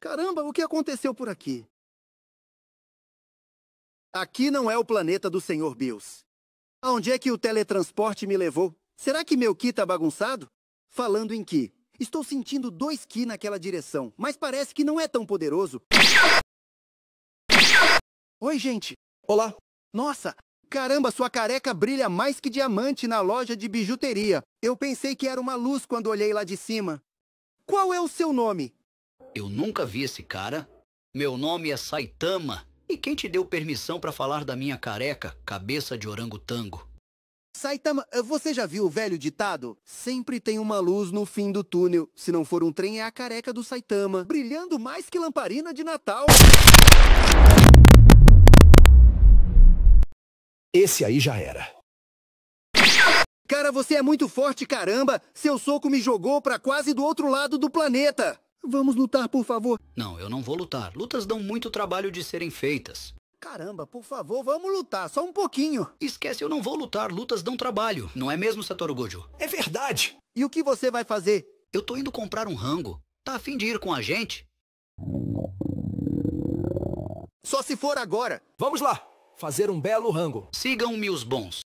Caramba, o que aconteceu por aqui? Aqui não é o planeta do Sr. Bills. Aonde é que o teletransporte me levou? Será que meu Ki tá bagunçado? Falando em Ki, estou sentindo dois Ki naquela direção, mas parece que não é tão poderoso. Oi, gente. Olá. Nossa, caramba, sua careca brilha mais que diamante na loja de bijuteria. Eu pensei que era uma luz quando olhei lá de cima. Qual é o seu nome? Eu nunca vi esse cara. Meu nome é Saitama. E quem te deu permissão para falar da minha careca, cabeça de orangotango? Saitama, eh, você já viu o velho ditado? Sempre tem uma luz no fim do túnel. Se não for um trem, é a careca do Saitama, brilhando mais que lamparina de Natal. Esse aí já era. Cara, você é muito forte, caramba! Seu soco me jogou pra quase do outro lado do planeta! Vamos lutar, por favor. Não, eu não vou lutar. Lutas dão muito trabalho de serem feitas. Caramba, por favor, vamos lutar, só um pouquinho. Esquece, eu não vou lutar. Lutas dão trabalho. Não é mesmo, Satoru Gojo? É verdade. E o que você vai fazer? Eu tô indo comprar um rango. Tá afim de ir com a gente? Só se for agora. Vamos lá, fazer um belo rango. Sigam-me os bons.